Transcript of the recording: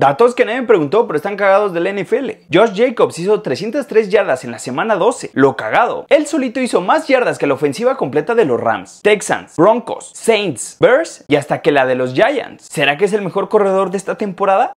Datos que nadie me preguntó, pero están cagados del NFL. Josh Jacobs hizo 303 yardas en la semana 12. Lo cagado. Él solito hizo más yardas que la ofensiva completa de los Rams, Texans, Broncos, Saints, Bears y hasta que la de los Giants. ¿Será que es el mejor corredor de esta temporada?